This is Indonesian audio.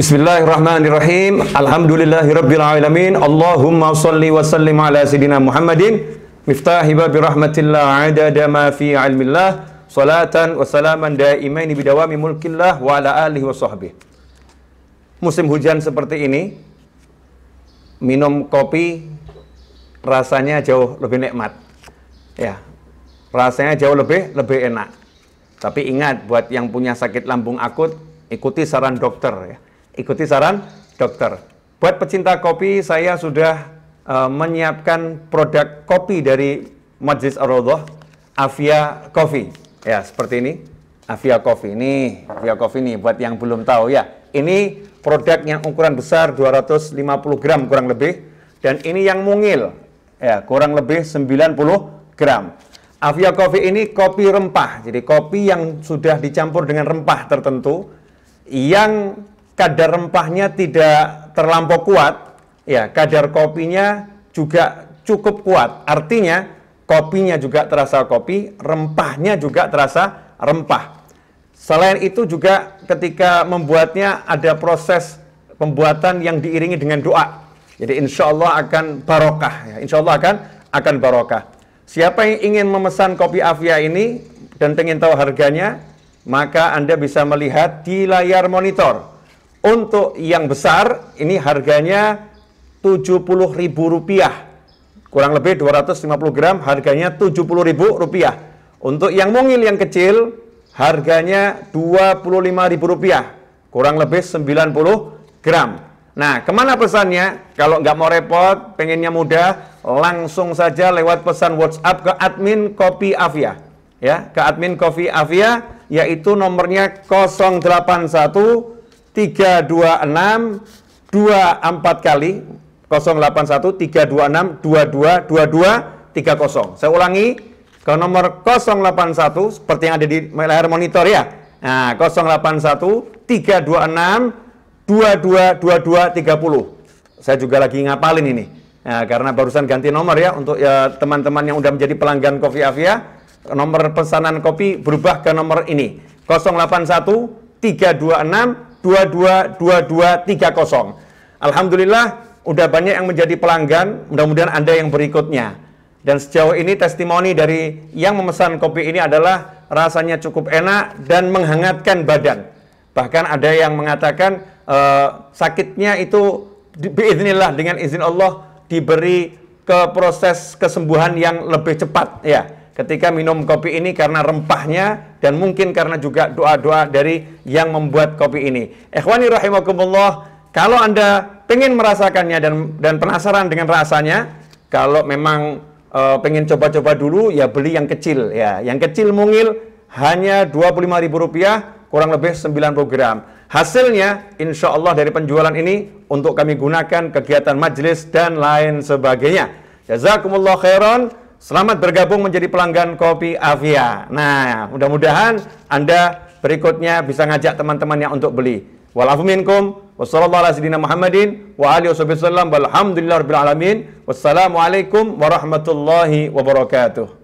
Bismillahirrahmanirrahim. Alhamdulillahirabbil alamin. Allahumma shalli wa sallim ala sayidina Muhammadin miftahi babi rahmatillah adada ma fi ilmillah salatan wa salaman daimaini bidawami mulkillah wa ala alihi wa sahbihi. Musim hujan seperti ini minum kopi rasanya jauh lebih nikmat. Ya. Rasanya jauh lebih lebih enak. Tapi ingat buat yang punya sakit lambung akut ikuti saran dokter ya ikuti saran dokter. Buat pecinta kopi, saya sudah uh, menyiapkan produk kopi dari Majlis ar rodoh Avia Coffee. Ya, seperti ini. Avia Coffee ini Avia Coffee nih buat yang belum tahu ya. Ini produk yang ukuran besar 250 gram kurang lebih dan ini yang mungil ya kurang lebih 90 gram. Avia Coffee ini kopi rempah, jadi kopi yang sudah dicampur dengan rempah tertentu yang kadar rempahnya tidak terlampau kuat, ya kadar kopinya juga cukup kuat. Artinya kopinya juga terasa kopi, rempahnya juga terasa rempah. Selain itu juga ketika membuatnya ada proses pembuatan yang diiringi dengan doa. Jadi insya Allah akan barokah. Ya. Insya Allah akan akan barokah. Siapa yang ingin memesan kopi Avia ini dan ingin tahu harganya, maka Anda bisa melihat di layar monitor untuk yang besar ini harganya Rp70.000. Kurang lebih 250 gram harganya Rp70.000. Untuk yang mungil yang kecil harganya Rp25.000. Kurang lebih 90 gram. Nah, kemana pesannya? Kalau nggak mau repot, pengennya mudah, langsung saja lewat pesan WhatsApp ke admin Kopi Avia. Ya, ke admin Kopi Avia, yaitu nomornya 081 tiga dua enam dua empat kali, delapan satu tiga dua enam dua dua dua dua tiga 30. Saya ulangi, ke nomor delapan satu seperti yang ada di layar monitor ya. Nah, enam dua dua dua dua tiga puluh Saya juga lagi ngapalin ini. Nah, karena barusan ganti nomor ya untuk ya, teman-teman ya, yang udah menjadi pelanggan Kopi Avia, nomor pesanan kopi berubah ke nomor ini. 081 326 222230. Alhamdulillah udah banyak yang menjadi pelanggan, mudah-mudahan Anda yang berikutnya. Dan sejauh ini testimoni dari yang memesan kopi ini adalah rasanya cukup enak dan menghangatkan badan. Bahkan ada yang mengatakan e, sakitnya itu biiznillah dengan izin Allah diberi ke proses kesembuhan yang lebih cepat ya. Ketika minum kopi ini karena rempahnya dan mungkin karena juga doa-doa dari yang membuat kopi ini. Ikhwani rahimakumullah, kalau Anda pengen merasakannya dan dan penasaran dengan rasanya, kalau memang e, eh, pengen coba-coba dulu ya beli yang kecil ya. Yang kecil mungil hanya Rp25.000 kurang lebih 90 gram. Hasilnya insya Allah dari penjualan ini untuk kami gunakan kegiatan majelis dan lain sebagainya. Jazakumullah khairan. Selamat bergabung menjadi pelanggan Kopi Avia. Nah, mudah-mudahan Anda berikutnya bisa ngajak teman-temannya untuk beli. Walafuminkum. Wassalamualaikum warahmatullahi wabarakatuh.